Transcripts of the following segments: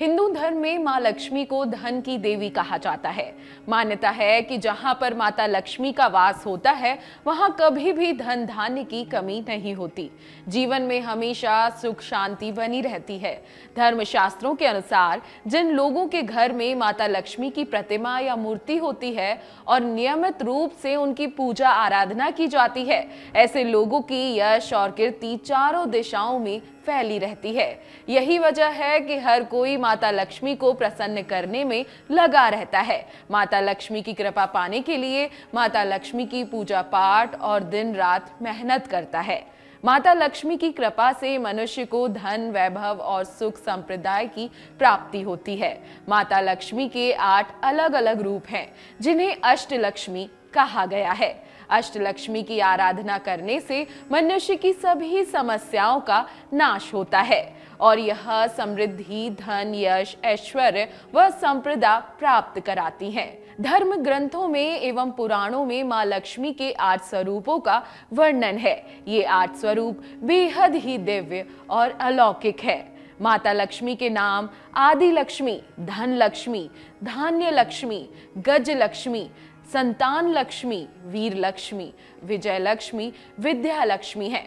हिंदू धर्म में माँ लक्ष्मी को धन की देवी कहा जाता है मान्यता है कि जहाँ पर माता लक्ष्मी का वास होता है वहाँ कभी भी धन धान्य की कमी नहीं होती जीवन में हमेशा सुख शांति बनी रहती है धर्म शास्त्रों के अनुसार जिन लोगों के घर में माता लक्ष्मी की प्रतिमा या मूर्ति होती है और नियमित रूप से उनकी पूजा आराधना की जाती है ऐसे लोगों की यश और कीर्ति चारों दिशाओं में फैली रहती है यही वजह है कि हर कोई माता लक्ष्मी को प्रसन्न करने में लगा रहता है माता लक्ष्मी की कृपा पाने के लिए माता लक्ष्मी की पूजा पाठ और दिन रात मेहनत करता है माता लक्ष्मी की कृपा से मनुष्य को धन वैभव और सुख संप्रदाय की प्राप्ति होती है माता लक्ष्मी के आठ अलग अलग रूप हैं जिन्हें अष्ट लक्ष्मी कहा गया है अष्टलक्ष्मी की आराधना करने से मनुष्य की सभी समस्याओं का नाश होता है और यह समृद्धि धन यश ऐश्वर्य व संप्रदा प्राप्त कराती है धर्म ग्रंथों में एवं पुराणों में माँ लक्ष्मी के आठ स्वरूपों का वर्णन है ये आठ स्वरूप बेहद ही दिव्य और अलौकिक है माता लक्ष्मी के नाम आदि लक्ष्मी धन लक्ष्मी धान्य लक्ष्मी गज लक्ष्मी संतान लक्ष्मी वीर लक्ष्मी विजय लक्ष्मी विद्या लक्ष्मी है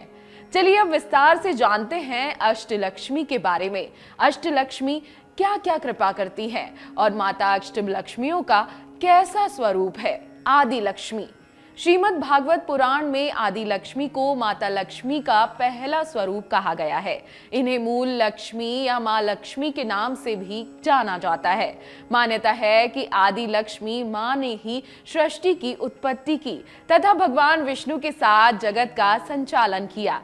चलिए अब विस्तार से जानते हैं अष्टलक्ष्मी के बारे में अष्टलक्ष्मी क्या क्या कृपा करती है और माता अष्टम लक्ष्मियों का कैसा स्वरूप है आदि लक्ष्मी श्रीमद् भागवत पुराण में आदि लक्ष्मी को माता लक्ष्मी का पहला स्वरूप कहा गया है इन्हें मूल लक्ष्मी या माँ लक्ष्मी के नाम से भी जाना जाता है मान्यता है कि आदि लक्ष्मी माँ ने ही सृष्टि की उत्पत्ति की तथा भगवान विष्णु के साथ जगत का संचालन किया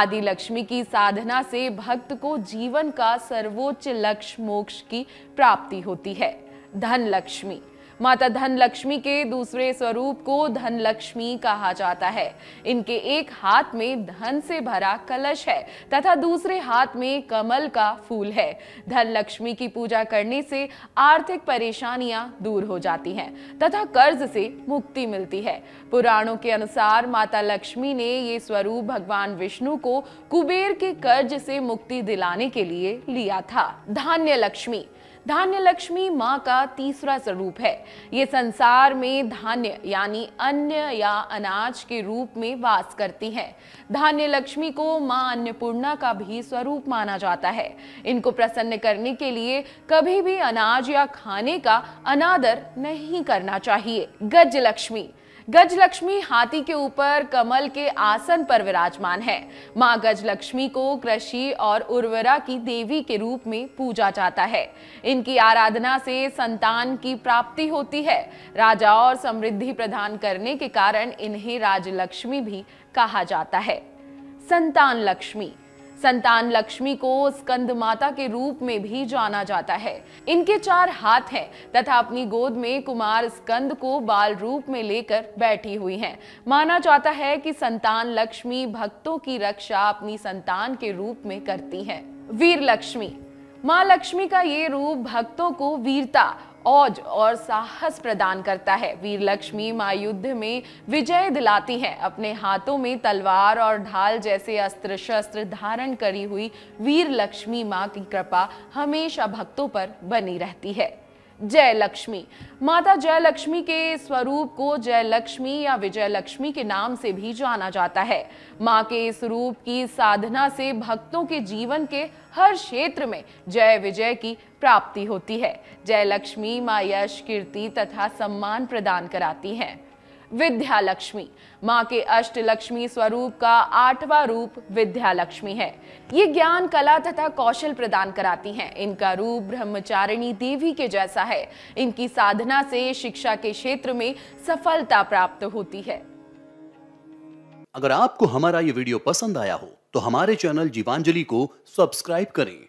आदि लक्ष्मी की साधना से भक्त को जीवन का सर्वोच्च लक्ष्य मोक्ष की प्राप्ति होती है धन लक्ष्मी माता धन लक्ष्मी के दूसरे स्वरूप को धनलक्ष्मी कहा जाता है इनके एक हाथ में धन से भरा कलश है तथा दूसरे हाथ में कमल का फूल है धनलक्ष्मी की पूजा करने से आर्थिक परेशानियां दूर हो जाती हैं तथा कर्ज से मुक्ति मिलती है पुराणों के अनुसार माता लक्ष्मी ने ये स्वरूप भगवान विष्णु को कुबेर के कर्ज से मुक्ति दिलाने के लिए लिया था धान्य लक्ष्मी धान्य लक्ष्मी माँ का तीसरा स्वरूप है ये संसार में धान्य यानी अन्य या अनाज के रूप में वास करती हैं धान्य लक्ष्मी को माँ अन्नपूर्णा का भी स्वरूप माना जाता है इनको प्रसन्न करने के लिए कभी भी अनाज या खाने का अनादर नहीं करना चाहिए गज लक्ष्मी गजलक्ष्मी हाथी के ऊपर कमल के आसन पर विराजमान है माँ गजलक्ष्मी को कृषि और उर्वरा की देवी के रूप में पूजा जाता है इनकी आराधना से संतान की प्राप्ति होती है राजा और समृद्धि प्रदान करने के कारण इन्हें राजलक्ष्मी भी कहा जाता है संतान लक्ष्मी संतान लक्ष्मी को स्कंद माता के रूप में भी जाना जाता है इनके चार हाथ हैं तथा अपनी गोद में कुमार स्कंद को बाल रूप में लेकर बैठी हुई हैं माना जाता है कि संतान लक्ष्मी भक्तों की रक्षा अपनी संतान के रूप में करती हैं वीर लक्ष्मी माँ लक्ष्मी का ये रूप भक्तों को वीरता औज और साहस प्रदान करता है वीर लक्ष्मी माँ युद्ध में विजय दिलाती है अपने हाथों में तलवार और ढाल जैसे अस्त्र शस्त्र धारण करी हुई वीर लक्ष्मी माँ की कृपा हमेशा भक्तों पर बनी रहती है जयलक्ष्मी माता जयलक्ष्मी के स्वरूप को जयलक्ष्मी या विजयलक्ष्मी के नाम से भी जाना जाता है माँ के इस रूप की साधना से भक्तों के जीवन के हर क्षेत्र में जय विजय की प्राप्ति होती है जयलक्ष्मी माँ यश कीर्ति तथा सम्मान प्रदान कराती हैं विद्यालक्ष्मी माँ के अष्ट लक्ष्मी स्वरूप का आठवां रूप विद्यालक्ष्मी है ये ज्ञान कला तथा कौशल प्रदान कराती हैं इनका रूप ब्रह्मचारिणी देवी के जैसा है इनकी साधना से शिक्षा के क्षेत्र में सफलता प्राप्त होती है अगर आपको हमारा ये वीडियो पसंद आया हो तो हमारे चैनल जीवांजलि को सब्सक्राइब करें